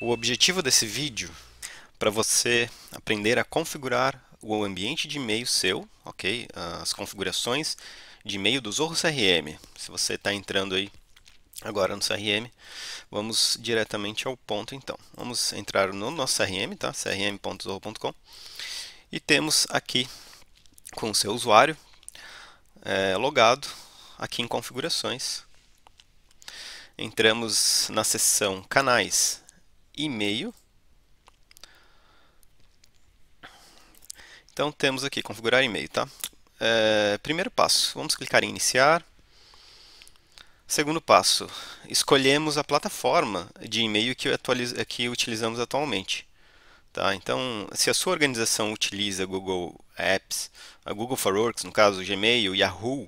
O objetivo desse vídeo para você aprender a configurar o ambiente de e-mail seu, ok? As configurações de e-mail do Zorro CRM. Se você está entrando aí agora no CRM, vamos diretamente ao ponto então. Vamos entrar no nosso CRM, tá? crm.zorro.com e temos aqui com o seu usuário é, logado aqui em configurações. Entramos na seção canais e-mail. Então temos aqui configurar e-mail, tá? É, primeiro passo, vamos clicar em iniciar. Segundo passo, escolhemos a plataforma de e-mail que, que utilizamos atualmente. Tá? Então, se a sua organização utiliza Google Apps, a Google for Works, no caso, Gmail, Yahoo,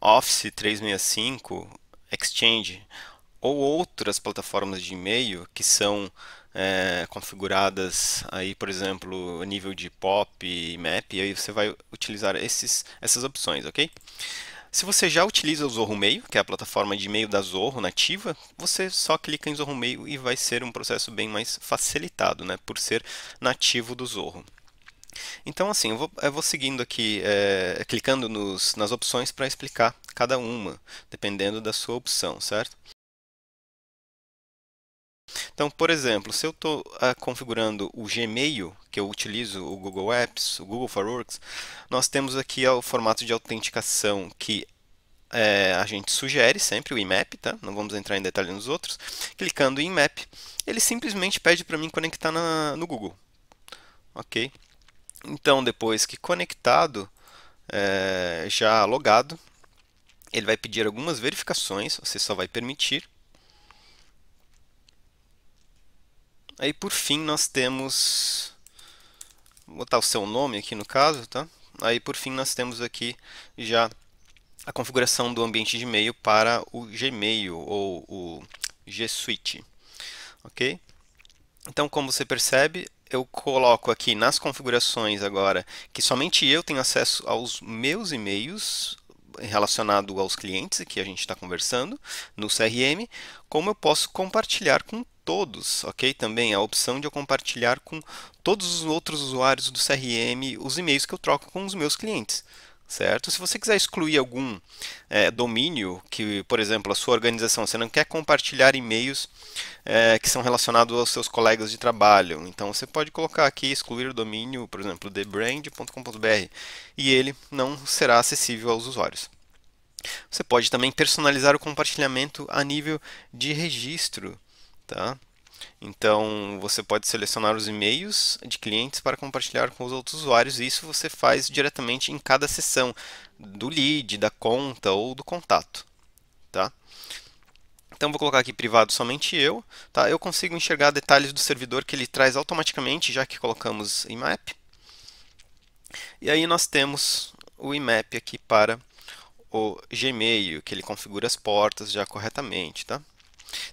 Office 365, Exchange, ou outras plataformas de e-mail que são é, configuradas aí, por exemplo, nível de POP e MAP, e aí você vai utilizar esses, essas opções, ok? Se você já utiliza o Zorro Mail, que é a plataforma de e-mail da Zorro nativa, você só clica em Zorro Mail e vai ser um processo bem mais facilitado, né, por ser nativo do Zorro. Então, assim, eu vou, eu vou seguindo aqui, é, clicando nos, nas opções para explicar cada uma, dependendo da sua opção, certo? Então, por exemplo, se eu estou ah, configurando o Gmail, que eu utilizo o Google Apps, o Google for Works, nós temos aqui o formato de autenticação que é, a gente sugere sempre o IMAP, tá? não vamos entrar em detalhe nos outros. Clicando em IMAP, ele simplesmente pede para mim conectar na, no Google. Ok? Então, depois que conectado, é, já logado, ele vai pedir algumas verificações. você só vai permitir Aí por fim nós temos, vou botar o seu nome aqui no caso, tá? Aí por fim nós temos aqui já a configuração do ambiente de e-mail para o Gmail ou o G Suite, ok? Então como você percebe, eu coloco aqui nas configurações agora que somente eu tenho acesso aos meus e-mails relacionado aos clientes que a gente está conversando no CRM, como eu posso compartilhar com todos, ok? Também a opção de eu compartilhar com todos os outros usuários do CRM os e-mails que eu troco com os meus clientes certo? Se você quiser excluir algum é, domínio, que, por exemplo, a sua organização, você não quer compartilhar e-mails é, que são relacionados aos seus colegas de trabalho, então você pode colocar aqui excluir o domínio, por exemplo, thebrand.com.br, e ele não será acessível aos usuários. Você pode também personalizar o compartilhamento a nível de registro. Tá? Então, você pode selecionar os e-mails de clientes para compartilhar com os outros usuários, e isso você faz diretamente em cada sessão do lead, da conta ou do contato. Tá? Então vou colocar aqui privado somente eu, tá? Eu consigo enxergar detalhes do servidor que ele traz automaticamente, já que colocamos IMAP. E aí nós temos o IMAP aqui para o Gmail, que ele configura as portas já corretamente, tá?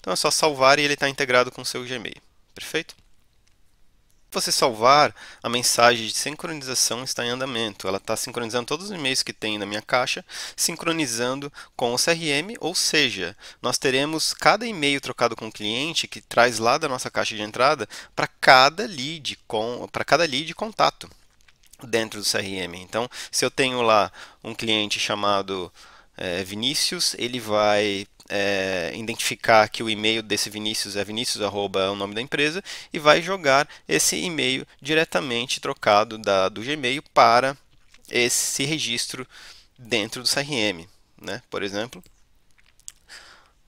Então é só salvar e ele está integrado com o seu Gmail. Perfeito? você salvar, a mensagem de sincronização está em andamento. Ela está sincronizando todos os e-mails que tem na minha caixa, sincronizando com o CRM, ou seja, nós teremos cada e-mail trocado com o cliente que traz lá da nossa caixa de entrada para cada lead com para cada lead contato dentro do CRM. Então, se eu tenho lá um cliente chamado é, Vinícius, ele vai é, identificar que o e-mail desse Vinícius é Vinícius arroba, é o nome da empresa e vai jogar esse e-mail diretamente trocado da, do Gmail para esse registro dentro do CRM, né? Por exemplo,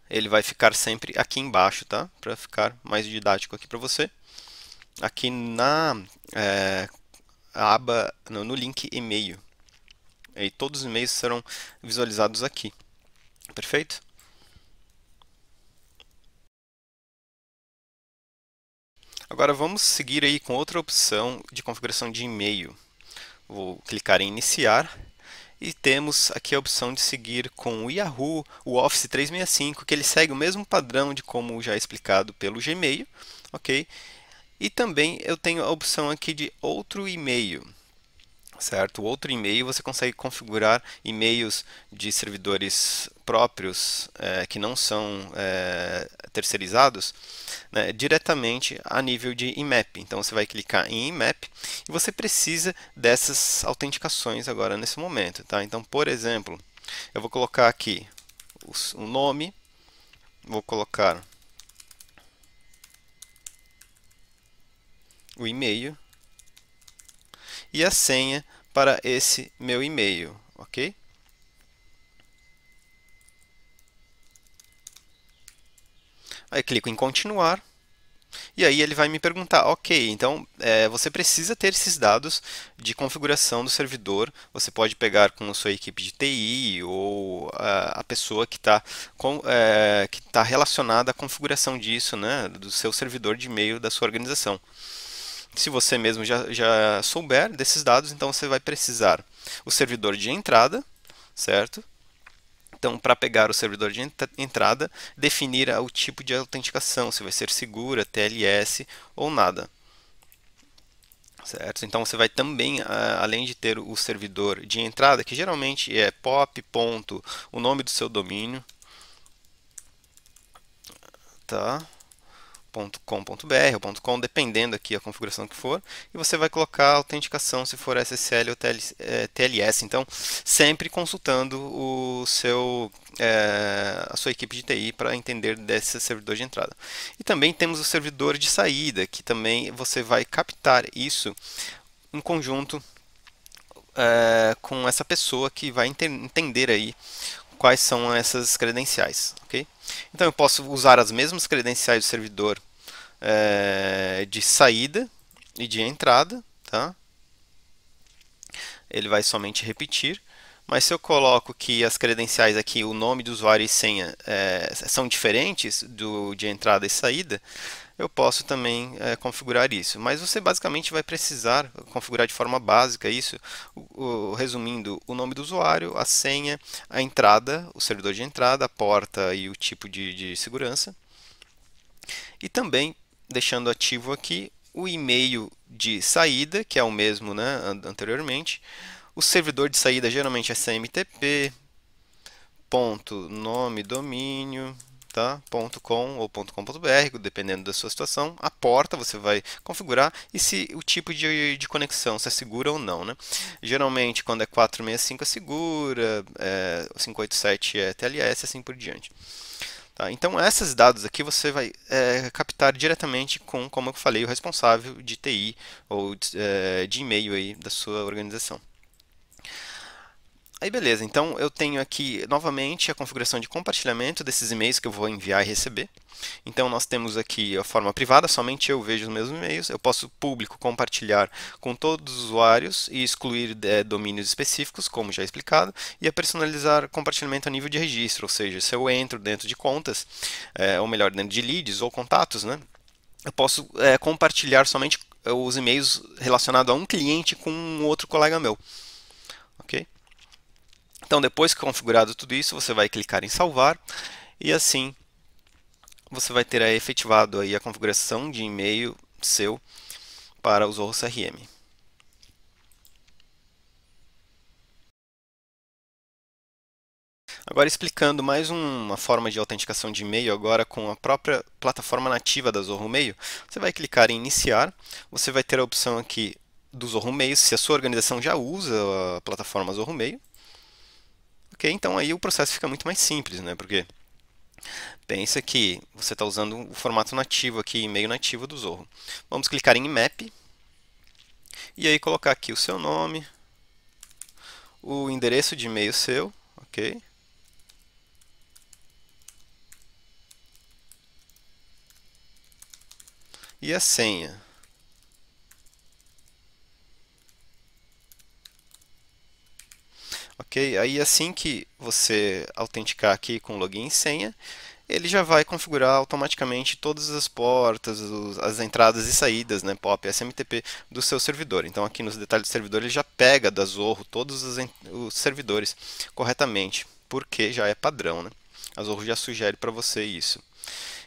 ele vai ficar sempre aqui embaixo, tá? Para ficar mais didático aqui para você. Aqui na é, aba, no, no link e-mail. E todos os e-mails serão visualizados aqui. Perfeito? Agora vamos seguir aí com outra opção de configuração de e-mail. Vou clicar em iniciar e temos aqui a opção de seguir com o Yahoo, o Office 365, que ele segue o mesmo padrão de como já explicado pelo Gmail, ok? E também eu tenho a opção aqui de outro e-mail certo? Outro e-mail você consegue configurar e-mails de servidores próprios é, que não são é, terceirizados né, diretamente a nível de IMAP. Então você vai clicar em IMAP e você precisa dessas autenticações agora nesse momento, tá? Então, por exemplo, eu vou colocar aqui o nome, vou colocar o e-mail e a senha para esse meu e-mail, ok? Aí clico em continuar e aí ele vai me perguntar, ok, então é, você precisa ter esses dados de configuração do servidor, você pode pegar com a sua equipe de TI ou a, a pessoa que está é, que tá relacionada à configuração disso, né, do seu servidor de e-mail da sua organização. Se você mesmo já, já souber desses dados, então você vai precisar o servidor de entrada, certo? Então, para pegar o servidor de entrada, definir o tipo de autenticação, se vai ser segura, TLS ou nada. Certo? Então, você vai também, além de ter o servidor de entrada, que geralmente é pop. Ponto, o nome do seu domínio, tá? .com.br ou .com, dependendo aqui a configuração que for, e você vai colocar a autenticação se for SSL ou TLS. Eh, então, sempre consultando o seu, é, a sua equipe de TI para entender desse servidor de entrada. E também temos o servidor de saída, que também você vai captar isso em conjunto é, com essa pessoa que vai ent entender aí quais são essas credenciais, ok? Então eu posso usar as mesmas credenciais do servidor é, de saída e de entrada, tá? Ele vai somente repetir. Mas se eu coloco que as credenciais aqui, o nome do usuário e senha é, são diferentes do de entrada e saída, eu posso também é, configurar isso. Mas você basicamente vai precisar configurar de forma básica isso, o, o, resumindo o nome do usuário, a senha, a entrada, o servidor de entrada, a porta e o tipo de, de segurança. E também deixando ativo aqui o e-mail de saída, que é o mesmo né, anteriormente. O servidor de saída geralmente é cmtp, ponto nome domínio, tá? ponto .com ou ponto .com.br, dependendo da sua situação. A porta você vai configurar e se o tipo de, de conexão, se é segura ou não. Né? Geralmente, quando é 465 é segura, é, 587 é TLS e assim por diante. Tá? Então, esses dados aqui você vai é, captar diretamente com, como eu falei, o responsável de TI ou de, é, de e-mail aí da sua organização. Aí beleza, então eu tenho aqui novamente a configuração de compartilhamento desses e-mails que eu vou enviar e receber. Então nós temos aqui a forma privada, somente eu vejo os meus e-mails. Eu posso público compartilhar com todos os usuários e excluir é, domínios específicos, como já explicado, e a personalizar compartilhamento a nível de registro, ou seja, se eu entro dentro de contas, é, ou melhor, dentro de leads ou contatos, né? Eu posso é, compartilhar somente os e-mails relacionados a um cliente com um outro colega meu. ok? Então, depois que configurado tudo isso, você vai clicar em salvar e assim você vai ter aí, efetivado aí a configuração de e-mail seu para o Zorro CRM. Agora explicando mais uma forma de autenticação de e-mail agora com a própria plataforma nativa da Zorro Mail. Você vai clicar em iniciar, você vai ter a opção aqui do Zorro Mail, se a sua organização já usa a plataforma Zorro Mail. Ok? Então aí o processo fica muito mais simples, né? Porque pensa que você está usando o formato nativo aqui, e-mail nativo do Zorro. Vamos clicar em Map e aí colocar aqui o seu nome, o endereço de e-mail seu, ok? E a senha. ok? Aí assim que você autenticar aqui com login e senha, ele já vai configurar automaticamente todas as portas, os, as entradas e saídas, né, POP, SMTP, do seu servidor. Então aqui nos detalhes do servidor ele já pega da Zorro todos os, os servidores corretamente, porque já é padrão, né? A Zorro já sugere para você isso.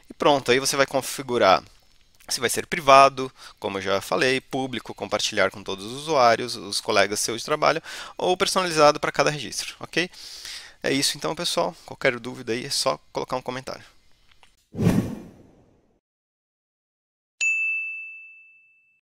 E pronto, aí você vai configurar se vai ser privado, como eu já falei, público, compartilhar com todos os usuários, os colegas seus de trabalho, ou personalizado para cada registro, ok? É isso então, pessoal. Qualquer dúvida aí é só colocar um comentário.